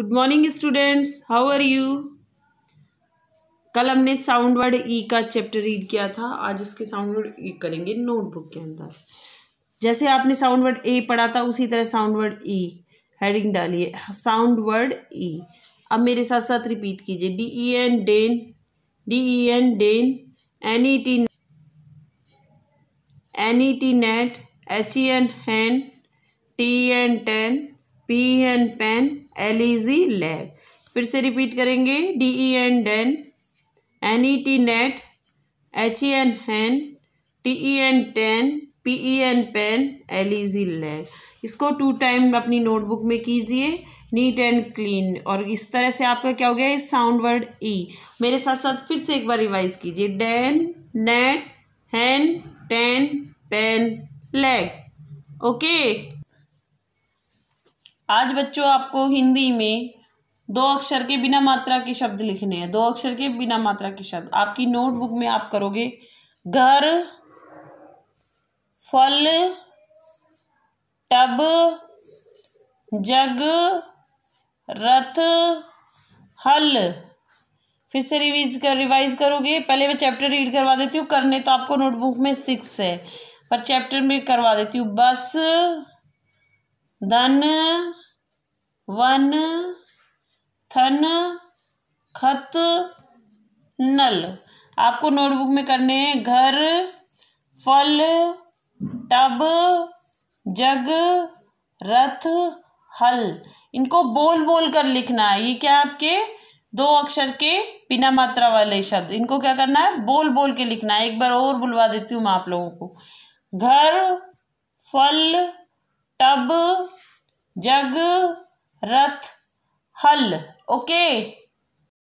good morning students how are you कल हमने sound word ई का चैप्टर रीड किया था आज इसके साउंड वर्ड ई करेंगे नोटबुक के अंदर जैसे आपने साउंड वर्ड ए पढ़ा था उसी तरह साउंड वर्ड ई हेडिंग डालिए साउंड वर्ड ई अब मेरे साथ साथ रिपीट कीजिए D E N den D E N den N E T N E T net H E N hen T N ten P N pen L E G leg फिर से repeat करेंगे D E N den N E T net H E N hen T E N ten P E N pen L E G leg इसको two time अपनी notebook में कीजिए neat and clean और इस तरह से आपका क्या हो गया है साउंड वर्ड ई मेरे साथ साथ फिर से एक बार रिवाइज कीजिए den net hen ten pen leg okay आज बच्चों आपको हिंदी में दो अक्षर के बिना मात्रा के शब्द लिखने हैं दो अक्षर के बिना मात्रा के शब्द आपकी नोटबुक में आप करोगे घर फल टब जग रथ हल फिर से रिवीज कर रिवाइज करोगे पहले मैं चैप्टर रीड करवा देती हूँ करने तो आपको नोटबुक में सिक्स है पर चैप्टर में करवा देती हूँ बस धन वन थन खत नल आपको नोटबुक में करने हैं घर फल टब जग रथ हल इनको बोल बोल कर लिखना है ये क्या आपके दो अक्षर के बिना मात्रा वाले शब्द इनको क्या करना है बोल बोल के लिखना है एक बार और बुलवा देती हूँ मैं आप लोगों को घर फल टब जग रथ हल ओके